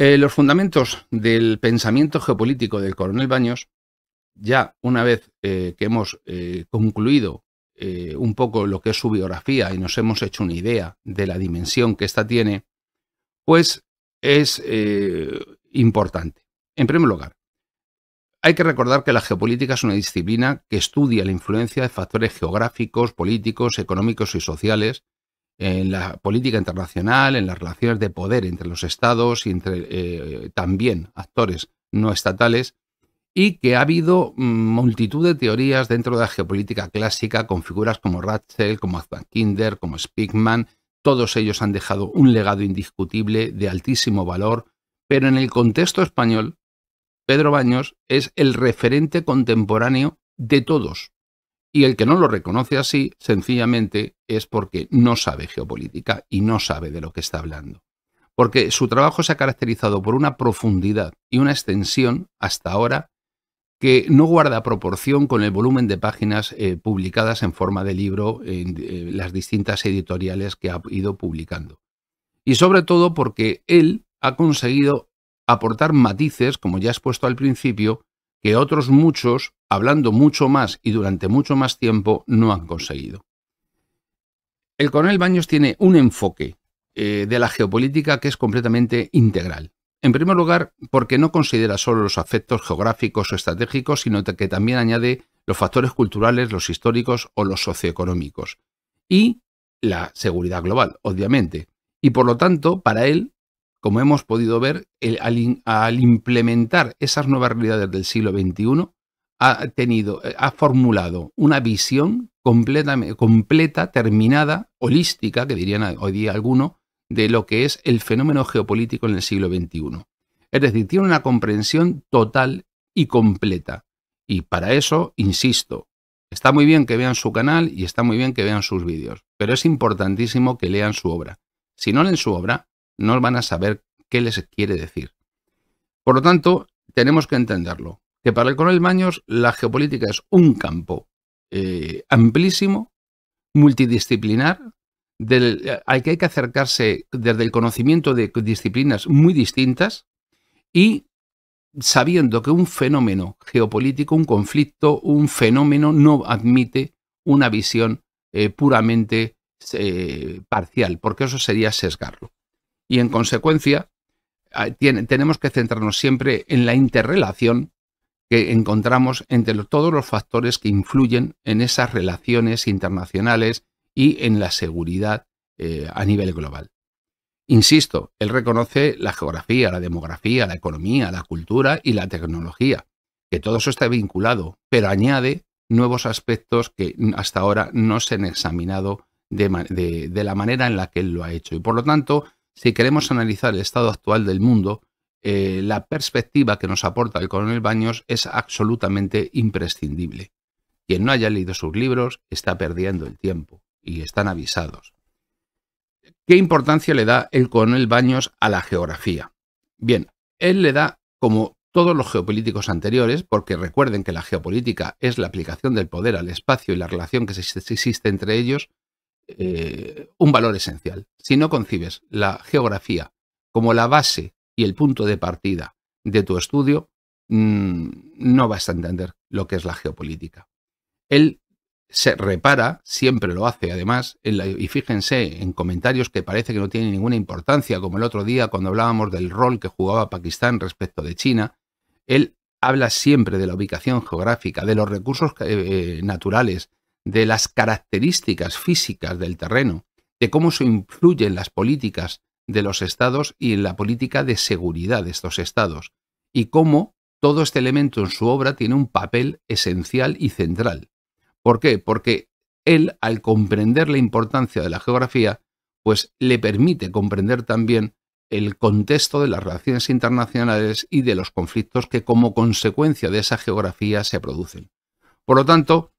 Eh, los fundamentos del pensamiento geopolítico del coronel Baños, ya una vez eh, que hemos eh, concluido un poco lo que es su biografía y nos hemos hecho una idea de la dimensión que ésta tiene, pues es importante. En primer lugar, hay que recordar que la geopolítica es una disciplina que estudia la influencia de factores geográficos, políticos, económicos y sociales en la política internacional, en las relaciones de poder entre los estados y entre eh, también actores no estatales, y que ha habido mm, multitud de teorías dentro de la geopolítica clásica con figuras como Ratzel, como Azban Kinder, como Spickman. Todos ellos han dejado un legado indiscutible de altísimo valor, pero en el contexto español, Pedro Baños es el referente contemporáneo de todos, y el que no lo reconoce así, sencillamente es porque no sabe geopolítica y no sabe de lo que está hablando. Porque su trabajo se ha caracterizado por una profundidad y una extensión hasta ahora que no guarda proporción con el volumen de páginas eh, publicadas en forma de libro en eh, las distintas editoriales que ha ido publicando. Y sobre todo porque él ha conseguido aportar matices, como ya he expuesto al principio, que otros muchos, hablando mucho más y durante mucho más tiempo, no han conseguido. El coronel Baños tiene un enfoque eh, de la geopolítica que es completamente integral. En primer lugar, porque no considera solo los afectos geográficos o estratégicos, sino que también añade los factores culturales, los históricos o los socioeconómicos. Y la seguridad global, obviamente. Y por lo tanto, para él, como hemos podido ver, al, implementar esas nuevas realidades del siglo XXI, ha tenido, eh, ha formulado una visión completa, completa, terminada, holística, que dirían hoy día algunos, de lo que es el fenómeno geopolítico en el siglo XXI. Es decir, tiene una comprensión total y completa. Y para eso, insisto, está muy bien que vean su canal y está muy bien que vean sus vídeos, pero es importantísimo que lean su obra. Si no leen su obra, no van a saber qué les quiere decir. Por lo tanto, tenemos que entenderlo, que para el coronel Maños la geopolítica es un campo eh, amplísimo, multidisciplinar, del, al que hay que acercarse desde el conocimiento de disciplinas muy distintas y sabiendo que un fenómeno geopolítico, un conflicto, un fenómeno no admite una visión eh, puramente eh, parcial, porque eso sería sesgarlo. Y en consecuencia, ah, tenemos que centrarnos siempre en la interrelación que encontramos entre todos los factores que influyen en esas relaciones internacionales y en la seguridad eh, a nivel global. Insisto, él reconoce la geografía, la demografía, la economía, la cultura y la tecnología, que todo eso está vinculado, pero añade nuevos aspectos que hasta ahora no se han examinado de la manera en la que él lo ha hecho. Y por lo tanto, si queremos analizar el estado actual del mundo, eh, la perspectiva que nos aporta el coronel Baños es absolutamente imprescindible. Quien no haya leído sus libros está perdiendo el tiempo y están avisados. ¿Qué importancia le da el coronel Baños a la geografía? Bien, él le da, como todos los geopolíticos anteriores, porque recuerden que la geopolítica es la aplicación del poder al espacio y la relación que existe entre ellos, eh, un valor esencial. Si no concibes la geografía como la base y el punto de partida de tu estudio, mm, no vas a entender lo que es la geopolítica. Él se repara, siempre lo hace además, y fíjense en comentarios que parece que no tienen ninguna importancia, como el otro día cuando hablábamos del rol que jugaba Pakistán respecto de China, él habla siempre de la ubicación geográfica, de los recursos eh, naturales, de las características físicas del terreno, de cómo se influyen las políticas de los estados y en la política de seguridad de estos estados, y cómo todo este elemento en su obra tiene un papel esencial y central. ¿Por qué? Porque él, al comprender la importancia de la geografía, pues le permite comprender también el contexto de las relaciones internacionales y de los conflictos que como consecuencia de esa geografía se producen. Por lo tanto,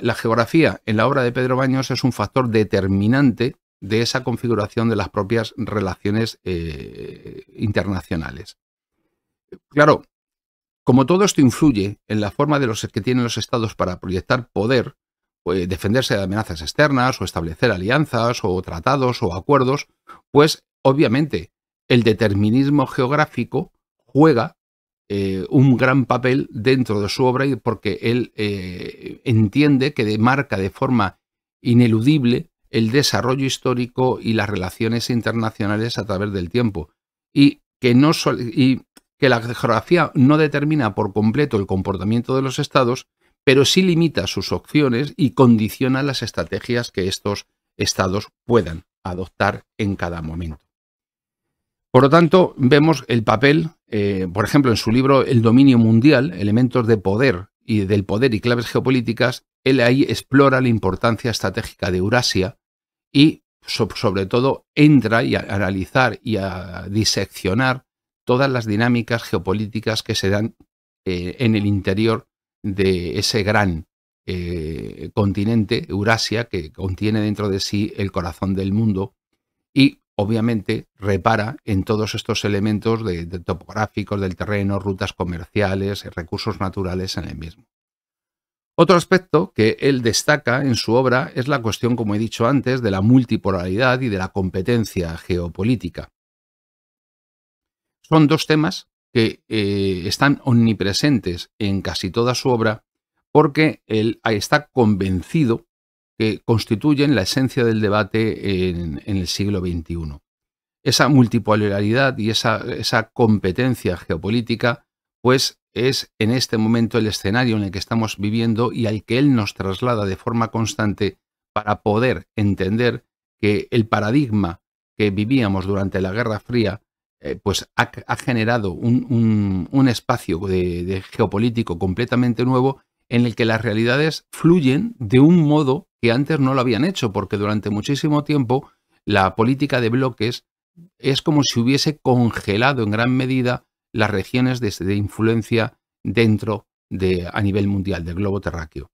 la geografía en la obra de Pedro Baños es un factor determinante de esa configuración de las propias relaciones eh, internacionales. Claro, como todo esto influye en la forma de los que tienen los estados para proyectar poder, pues, defenderse de amenazas externas o establecer alianzas o tratados o acuerdos, pues obviamente el determinismo geográfico juega eh, un gran papel dentro de su obra porque él eh, entiende que demarca de forma ineludible el desarrollo histórico y las relaciones internacionales a través del tiempo y que, no y que la geografía no determina por completo el comportamiento de los estados, pero sí limita sus opciones y condiciona las estrategias que estos estados puedan adoptar en cada momento. Por lo tanto, vemos el papel, eh, por ejemplo, en su libro El dominio mundial, elementos de poder y del poder y claves geopolíticas, él ahí explora la importancia estratégica de Eurasia y sobre todo entra y a analizar y a diseccionar todas las dinámicas geopolíticas que se dan eh, en el interior de ese gran eh, continente, Eurasia, que contiene dentro de sí el corazón del mundo y obviamente repara en todos estos elementos de, topográficos del terreno, rutas comerciales, recursos naturales en el mismo. Otro aspecto que él destaca en su obra es la cuestión, como he dicho antes, de la multipolaridad y de la competencia geopolítica. Son dos temas que eh, están omnipresentes en casi toda su obra porque él está convencido que constituyen la esencia del debate en, el siglo XXI. Esa multipolaridad y esa, esa, competencia geopolítica, pues es en este momento el escenario en el que estamos viviendo y al que él nos traslada de forma constante para poder entender que el paradigma que vivíamos durante la Guerra Fría eh, pues ha, generado un, espacio de geopolítico completamente nuevo en el que las realidades fluyen de un modo que antes no lo habían hecho, porque durante muchísimo tiempo la política de bloques es como si hubiese congelado en gran medida las regiones de, influencia dentro de, a nivel mundial del globo terráqueo.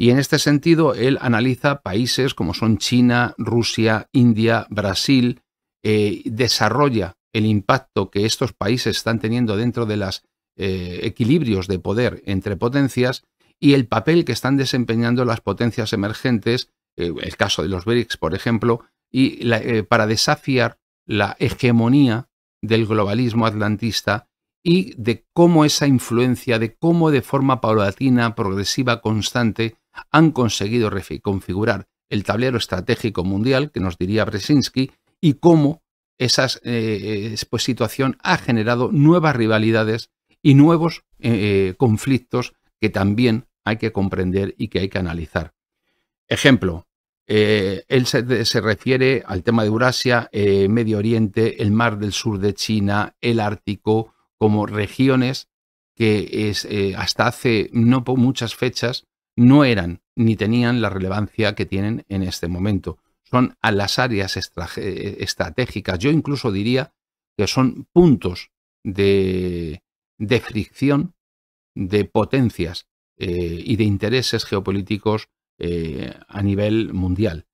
Y en este sentido, él analiza países como son China, Rusia, India, Brasil, eh, desarrolla el impacto que estos países están teniendo dentro de los eh, equilibrios de poder entre potencias y el papel que están desempeñando las potencias emergentes, eh, el caso de los BRICS, por ejemplo, y eh, para desafiar la hegemonía del globalismo atlantista y de cómo esa influencia, de cómo de forma paulatina, progresiva, constante, han conseguido reconfigurar el tablero estratégico mundial, que nos diría Brzezinski, y cómo esa eh, pues, situación ha generado nuevas rivalidades y nuevos conflictos que también hay que comprender y que hay que analizar. Ejemplo, eh, él se, refiere al tema de Eurasia, eh, Medio Oriente, el Mar del Sur de China, el Ártico, como regiones que es, eh, hasta hace no muchas fechas no eran ni tenían la relevancia que tienen en este momento. Son a las áreas estratégicas, yo incluso diría que son puntos de fricción de potencias eh, y de intereses geopolíticos eh, a nivel mundial.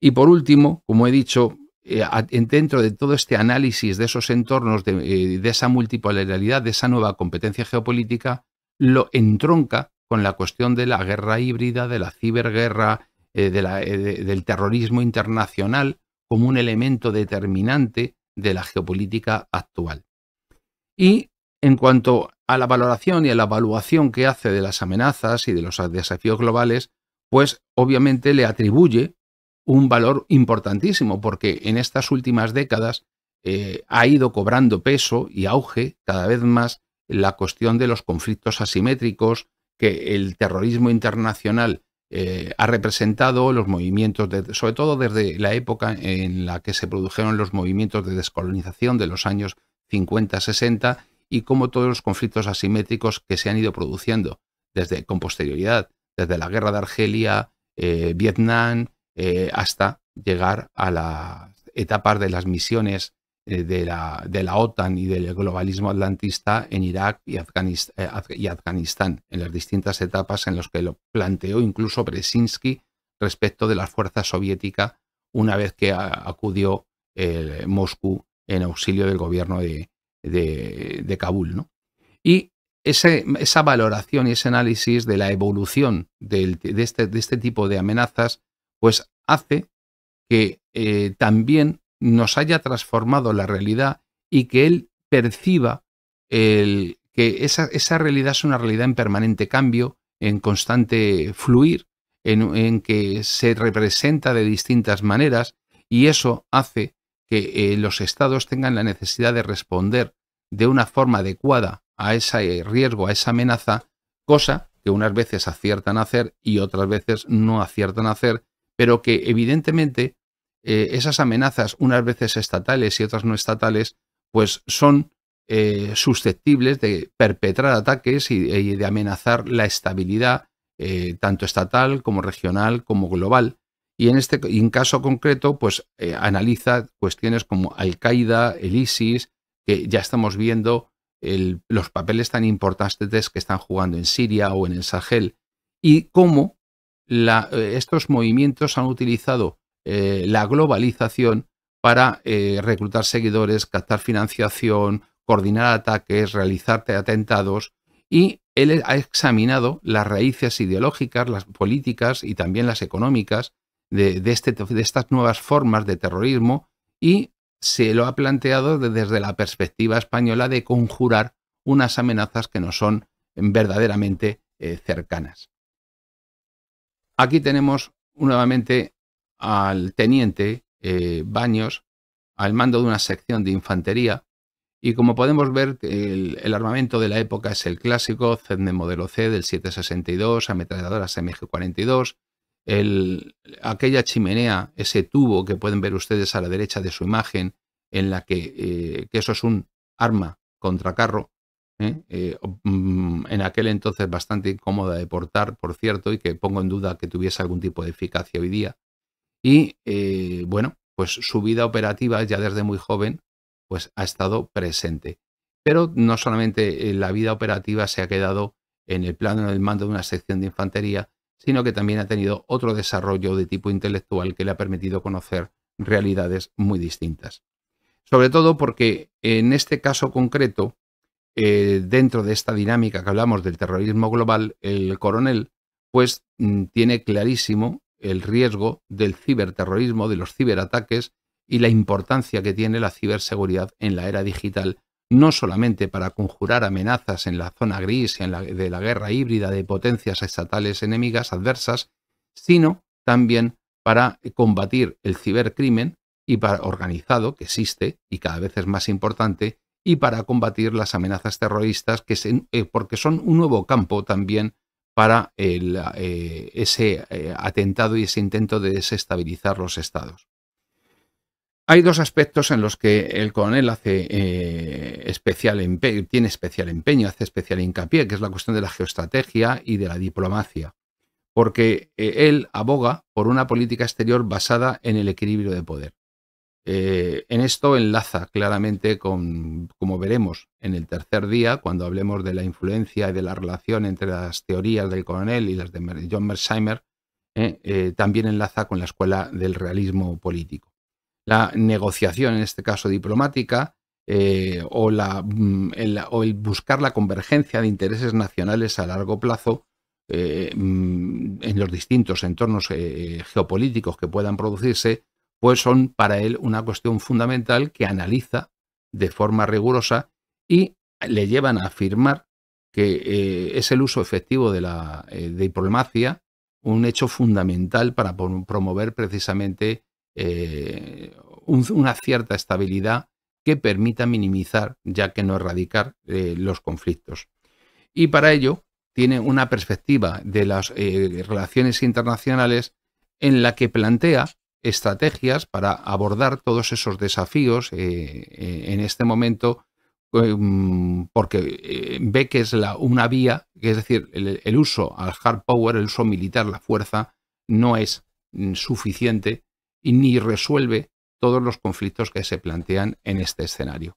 Y por último, como he dicho, eh, dentro de todo este análisis de esos entornos, de, de esa multipolaridad, de esa nueva competencia geopolítica, lo entronca con la cuestión de la guerra híbrida, de la ciberguerra, de del terrorismo internacional como un elemento determinante de la geopolítica actual. Y en cuanto a la valoración y a la evaluación que hace de las amenazas y de los desafíos globales, pues obviamente le atribuye un valor importantísimo, porque en estas últimas décadas eh, ha ido cobrando peso y auge cada vez más la cuestión de los conflictos asimétricos que el terrorismo internacional eh, ha representado, los movimientos, sobre todo desde la época en la que se produjeron los movimientos de descolonización de los años 50-60 y cómo todos los conflictos asimétricos que se han ido produciendo desde con posterioridad, desde la guerra de Argelia, eh, Vietnam, eh, hasta llegar a las etapas de las misiones eh, de, la, de, la, OTAN y del globalismo atlantista en Irak y, y Afganistán, en las distintas etapas en las que lo planteó incluso Brzezinski respecto de la fuerza soviética una vez que acudió Moscú en auxilio del gobierno de, de, Kabul. ¿no? Y esa valoración y ese análisis de la evolución este, de, este, tipo de amenazas, pues hace que eh, también nos haya transformado la realidad y que él perciba que esa, realidad es una realidad en permanente cambio, en constante fluir, en, en que se representa de distintas maneras y eso hace que eh, los estados tengan la necesidad de responder de una forma adecuada a ese eh, riesgo, a esa amenaza, cosa que unas veces aciertan a hacer y otras veces no aciertan a hacer, pero que evidentemente eh, esas amenazas, unas veces estatales y otras no estatales, pues son susceptibles de perpetrar ataques y, de amenazar la estabilidad, tanto estatal como regional como global. Y en este en caso concreto, pues eh, analiza cuestiones como Al-Qaeda, el ISIS, que ya estamos viendo los papeles tan importantes que están jugando en Siria o en el Sahel, y cómo eh, estos movimientos han utilizado eh, la globalización para reclutar seguidores, captar financiación, coordinar ataques, realizar atentados, y él ha examinado las raíces ideológicas, las políticas y también las económicas este, de, estas nuevas formas de terrorismo y se lo ha planteado desde la perspectiva española de conjurar unas amenazas que no son verdaderamente eh, cercanas. Aquí tenemos nuevamente al teniente eh, Baños al mando de una sección de infantería y como podemos ver el, armamento de la época es el clásico de modelo C del 762, ametralladoras MG-42, aquella chimenea, ese tubo que pueden ver ustedes a la derecha de su imagen, en la que, eh, eso es un arma contra carro, ¿eh? Eh, mm, en aquel entonces bastante incómoda de portar, por cierto, y que pongo en duda que tuviese algún tipo de eficacia hoy día. Y bueno, pues su vida operativa ya desde muy joven, pues ha estado presente. Pero no solamente la vida operativa se ha quedado en el plano del mando de una sección de infantería, sino que también ha tenido otro desarrollo de tipo intelectual que le ha permitido conocer realidades muy distintas. Sobre todo porque en este caso concreto, eh, dentro de esta dinámica que hablamos del terrorismo global, el coronel pues mm, tiene clarísimo el riesgo del ciberterrorismo, de los ciberataques y la importancia que tiene la ciberseguridad en la era digital no solamente para conjurar amenazas en la zona gris en la, de la guerra híbrida de potencias estatales enemigas adversas, sino también para combatir el cibercrimen y para, organizado que existe y cada vez es más importante y para combatir las amenazas terroristas que eh, porque son un nuevo campo también para eh, ese eh, atentado y ese intento de desestabilizar los estados hay dos aspectos en los que el coronel hace eh, especial tiene especial empeño, hace especial hincapié, que es la cuestión de la geoestrategia y de la diplomacia, porque eh, él aboga por una política exterior basada en el equilibrio de poder. Eh, en esto enlaza claramente con, como veremos en el tercer día, cuando hablemos de la influencia y de la relación entre las teorías del coronel y las de John Mersheimer, también enlaza con la escuela del realismo político la negociación, en este caso diplomática, eh, o, la, mm, el, o, el, buscar la convergencia de intereses nacionales a largo plazo eh, mm, en los distintos entornos eh, geopolíticos que puedan producirse, pues son para él una cuestión fundamental que analiza de forma rigurosa y le llevan a afirmar que es el uso efectivo de la diplomacia un hecho fundamental para promover precisamente eh, una cierta estabilidad que permita minimizar, ya que no erradicar, eh, los conflictos. Y para ello tiene una perspectiva de las eh, relaciones internacionales en la que plantea estrategias para abordar todos esos desafíos en este momento mm, porque ve que es la, una vía, es decir, el, el uso al hard power, el uso militar, la fuerza, no es mm, suficiente y ni resuelve todos los conflictos que se plantean en este escenario.